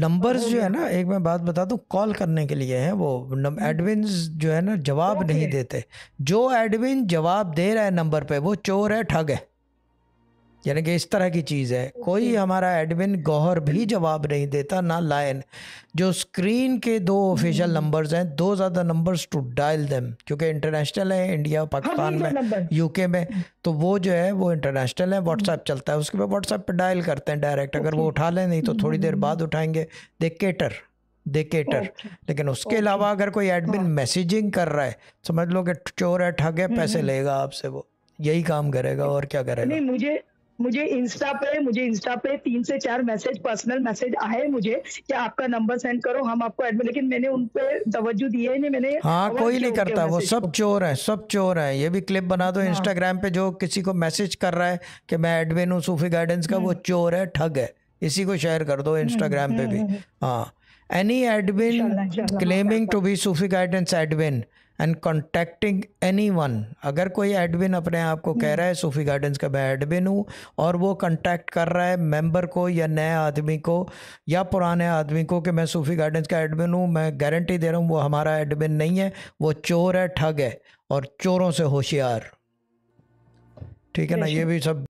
Numbers तो जो है ना एक मैं बात बता दूं कॉल करने के लिए है वो एडमिन हम्म। जो है ना जवाब नहीं देते जो एडमिन जवाब दे रहा है नंबर पे वो चोर है ठग है यानी कि इस तरह की चीज़ है कोई हमारा एडमिन गौहर भी जवाब नहीं देता ना लाइन जो स्क्रीन के दो हम्म। ऑफिशियल नंबर्स हैं दो ज़्यादा नंबर्स टू डायल देम क्योंकि इंटरनेशनल है इंडिया पाकिस्तान में यूके में तो वो जो है वो इंटरनेशनल है व्हाट्सएप चलता है उसके बाद व्हाट्सएप पर डायल करते हैं डायरेक्ट अगर वो उठा लें नहीं तो हम्म, थोड़ी हम्म, देर बाद उठाएंगे दे केटर दे केटर लेकिन उसके अलावा अगर कोई एडमिन मैसेजिंग हाँ। कर रहा है समझ लो कि चोर है ठग है पैसे लेगा आपसे वो यही काम करेगा और क्या करेगा नहीं मुझे मुझे इंस्टा पे मुझे इंस्टा पे तीन से चार मैसेज पर्सनल मैसेज आए मुझे कि आपका नंबर सेंड करो हम आपको एडमिट लेकिन मैंने उन पे तवज्जो दी है नहीं मैंने हाँ कोई नहीं करता वो सब चोर है सब चोर है ये भी क्लिप बना दो हाँ। इंस्टाग्राम पे जो किसी को मैसेज कर रहा है कि मैं एडमिन हूँ सूफी गाइडेंस का वो हम्म। चोर है ठग है इसी को शेयर कर दो इंस्टाग्राम हम्म, पे भी हम्म, हाँ Any admin inshallah, inshallah, claiming to be Sufi guidance admin and contacting any one अगर कोई एडमिन अपने आप को कह हम्म। रहा है सूफी गार्डन्स का मैं एडमिन हूँ और वो कॉन्टैक्ट कर रहा है मेंबर को या नए आदमी को या पुराने आदमी को कि मैं सूफी गार्डन्स का एडमिन हूँ मैं गारंटी दे रहा हूँ वो हमारा एडमिन नहीं है वो चोर है ठग है और चोरों से होशियार ठीक है ना ये भी सब